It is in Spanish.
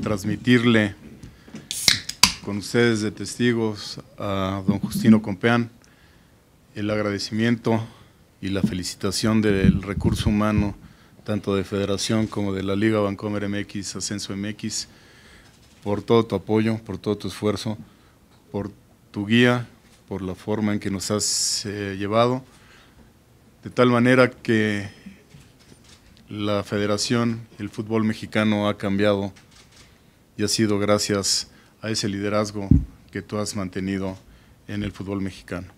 transmitirle con ustedes de testigos a don Justino Compeán el agradecimiento y la felicitación del recurso humano tanto de Federación como de la Liga Bancomer MX, Ascenso MX, por todo tu apoyo, por todo tu esfuerzo, por tu guía, por la forma en que nos has eh, llevado, de tal manera que la Federación, el fútbol mexicano ha cambiado y ha sido gracias a ese liderazgo que tú has mantenido en el fútbol mexicano.